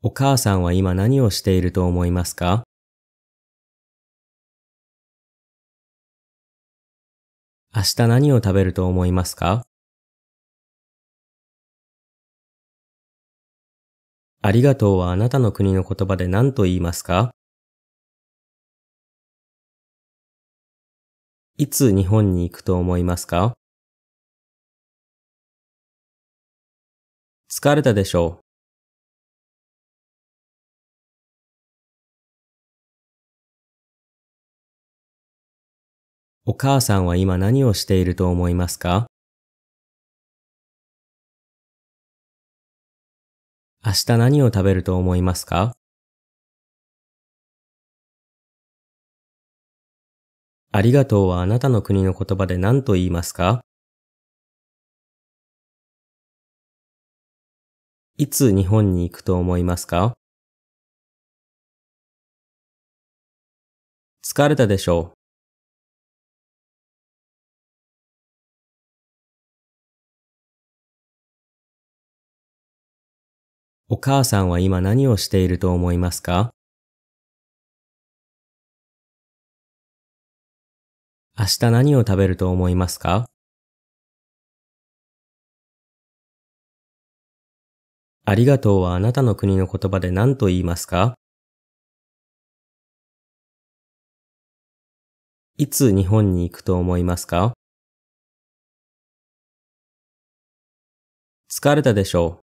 お母さんは今何をしていると思いますか明日何を食べると思いますかありがとうはあなたの国の言葉で何と言いますかいつ日本に行くと思いますか疲れたでしょう。お母さんは今何をしていると思いますか明日何を食べると思いますかありがとうはあなたの国の言葉で何と言いますかいつ日本に行くと思いますか疲れたでしょう。お母さんは今何をしていると思いますか明日何を食べると思いますかありがとうはあなたの国の言葉で何と言いますかいつ日本に行くと思いますか疲れたでしょう。